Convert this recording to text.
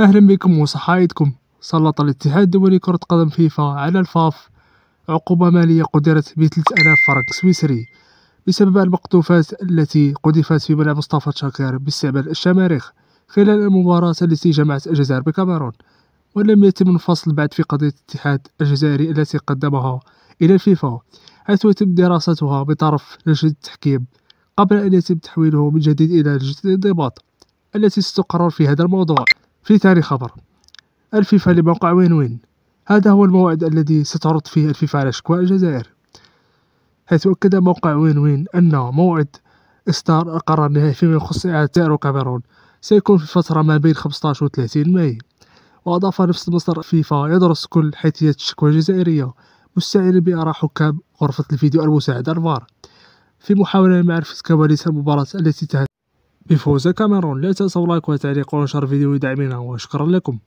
أهلا بكم وصحايدكم سلط الاتحاد الدولي كرة قدم فيفا على الفاف عقوبة مالية قدرت ب 3000 فرنك سويسري بسبب المقطوفات التي قذفت في ملعب مصطفى شاكر باستعمال الشماريخ خلال المباراة التي جمعت الجزائر بكاميرون ولم يتم الفصل بعد في قضية الاتحاد الجزائري التي قدمها إلى الفيفا حيث يتم دراستها بطرف لجنة التحكيم قبل أن يتم تحويله من جديد إلى لجنة الانضباط التي ستقرر في هذا الموضوع في تاريخ خبر الفيفا لموقع وين وين هذا هو الموعد الذي ستعرض فيه الفيفا على شكوى الجزائر حيث أكد موقع وين وين أن موعد إصدار القرار النهائي فيما يخص الجزائر والكاميرون سيكون في فترة ما بين 15 و 30 ماي وأضاف نفس المصدر فيفا يدرس كل حيثيات الشكوى الجزائرية مستعينا بآراء حكام غرفة الفيديو المساعدة الفار في محاولة لمعرفة كواليس المباراة التي تهدف بفوز كاميرون لا تنسوا لايك وتعليق ونشر الفيديو يدعمنا وشكرا لكم